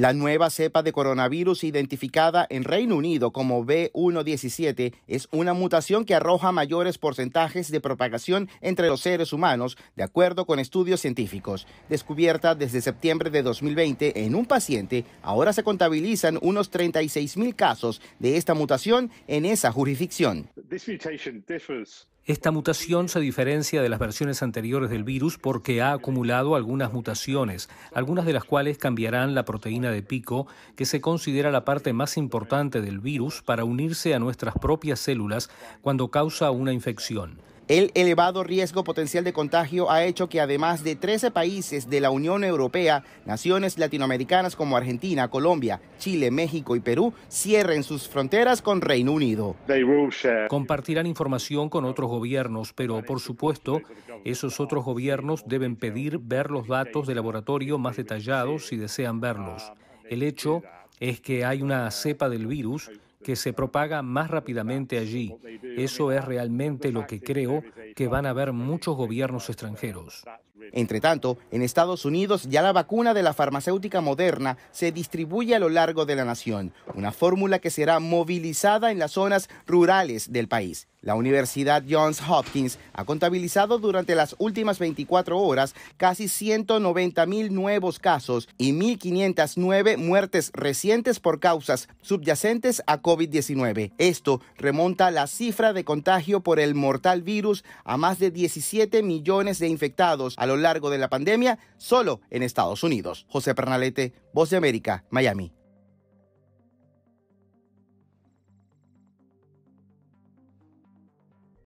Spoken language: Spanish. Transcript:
La nueva cepa de coronavirus identificada en Reino Unido como B117 es una mutación que arroja mayores porcentajes de propagación entre los seres humanos, de acuerdo con estudios científicos. Descubierta desde septiembre de 2020 en un paciente, ahora se contabilizan unos 36 mil casos de esta mutación en esa jurisdicción. Esta mutación se diferencia de las versiones anteriores del virus porque ha acumulado algunas mutaciones, algunas de las cuales cambiarán la proteína de pico, que se considera la parte más importante del virus para unirse a nuestras propias células cuando causa una infección. El elevado riesgo potencial de contagio ha hecho que además de 13 países de la Unión Europea, naciones latinoamericanas como Argentina, Colombia, Chile, México y Perú cierren sus fronteras con Reino Unido. Compartirán información con otros gobiernos, pero por supuesto, esos otros gobiernos deben pedir ver los datos de laboratorio más detallados si desean verlos. El hecho es que hay una cepa del virus que se propaga más rápidamente allí. Eso es realmente lo que creo que van a ver muchos gobiernos extranjeros. Entre tanto, en Estados Unidos ya la vacuna de la farmacéutica moderna se distribuye a lo largo de la nación, una fórmula que será movilizada en las zonas rurales del país. La Universidad Johns Hopkins ha contabilizado durante las últimas 24 horas casi 190 mil nuevos casos y 1.509 muertes recientes por causas subyacentes a COVID-19. Esto remonta la cifra de contagio por el mortal virus a más de 17 millones de infectados a lo largo de la pandemia solo en Estados Unidos. José Pernalete, Voz de América, Miami.